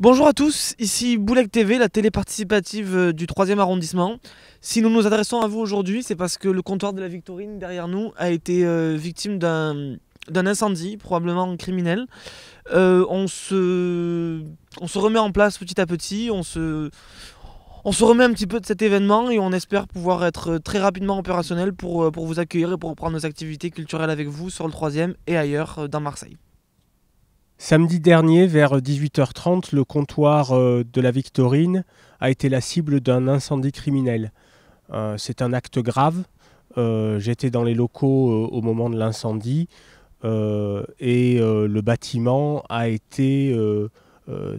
Bonjour à tous, ici Boulec TV, la télé participative euh, du 3e arrondissement. Si nous nous adressons à vous aujourd'hui, c'est parce que le comptoir de la Victorine derrière nous a été euh, victime d'un incendie, probablement criminel. Euh, on, se, remet en place petit à petit, on se, remet un petit peu de cet événement et on espère pouvoir être très rapidement opérationnel pour, pour vous accueillir et pour reprendre nos activités culturelles avec vous sur le 3e et ailleurs dans Marseille. Samedi dernier, vers 18h30, le comptoir euh, de la Victorine a été la cible d'un incendie criminel. Euh, c'est un acte grave. Euh, j'étais dans les locaux au moment de l'incendie et le bâtiment a été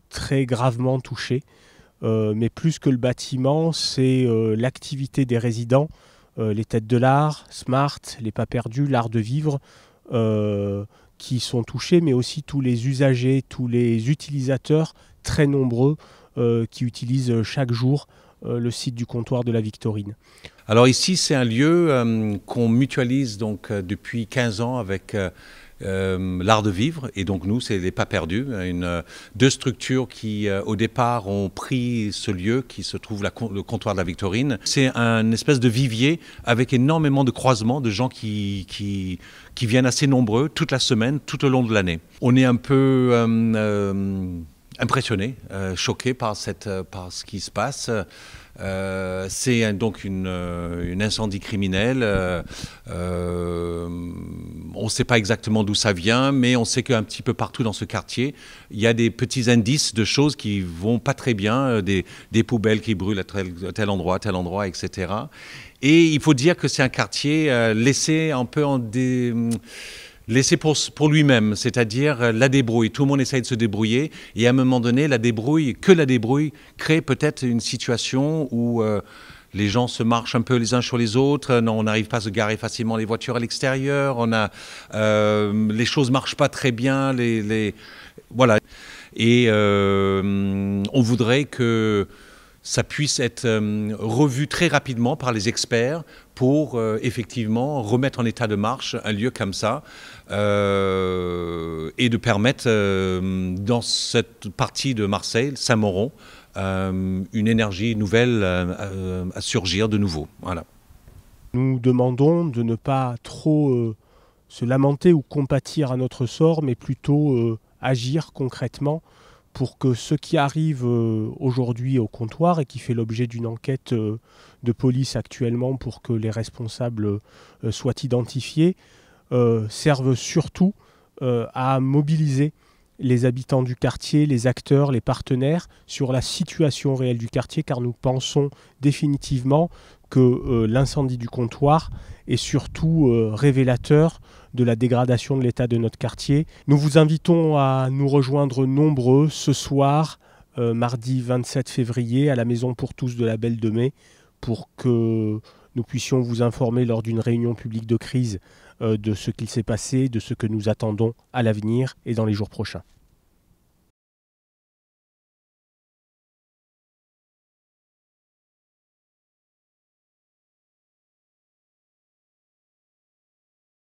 très gravement touché. mais plus que le bâtiment, c'est l'activité des résidents, les têtes de l'art, Smart, les pas perdus, l'art de vivre qui sont touchés, mais aussi tous les usagers, tous les utilisateurs très nombreux euh, qui utilisent chaque jour euh, le site du comptoir de la Victorine. Alors ici, c'est un lieu euh, qu'on mutualise donc euh, depuis 15 ans avec l'art de vivre et donc nous, c'est les pas perdus, une, deux structures qui au départ ont pris ce lieu qui se trouve la, le comptoir de la Victorine. C'est un espèce de vivier avec énormément de croisements de gens qui, qui, viennent assez nombreux toute la semaine, tout au long de l'année. On est un peu impressionné, euh, choqué par, cette, euh, par ce qui se passe. Euh, c'est donc une, incendie criminel. on ne sait pas exactement d'où ça vient, mais on sait qu'un petit peu partout dans ce quartier, il y a des petits indices de choses qui vont pas très bien, des, poubelles qui brûlent à tel, endroit, tel endroit, etc. Et il faut dire que c'est un quartier laissé un peu en... des laisser pour, pour lui-même, c'est-à-dire euh, la débrouille. Tout le monde essaye de se débrouiller et à un moment donné, la débrouille, que la débrouille, crée peut-être une situation où euh, les gens se marchent un peu les uns sur les autres. Euh, non, on n'arrive pas à se garer facilement les voitures à l'extérieur. On a les choses marchent pas très bien. Les, voilà et on voudrait que ça puisse être euh, revu très rapidement par les experts pour euh, effectivement remettre en état de marche un lieu comme ça euh, et de permettre dans cette partie de Marseille, Saint-Moron, une énergie nouvelle à surgir de nouveau. Voilà. Nous demandons de ne pas trop se lamenter ou compatir à notre sort, mais plutôt agir concrètement pour que ce qui arrive euh, aujourd'hui au comptoir et qui fait l'objet d'une enquête euh, de police actuellement pour que les responsables euh, soient identifiés, servent surtout à mobiliser les habitants du quartier, les acteurs, les partenaires sur la situation réelle du quartier, car nous pensons définitivement que euh, l'incendie du comptoir est surtout euh, révélateur de la dégradation de l'état de notre quartier. Nous vous invitons à nous rejoindre nombreux ce soir, euh, mardi 27 février, à la Maison pour tous de la Belle de Mai, pour que nous puissions vous informer lors d'une réunion publique de crise euh, de ce qu'il s'est passé, de ce que nous attendons à l'avenir et dans les jours prochains.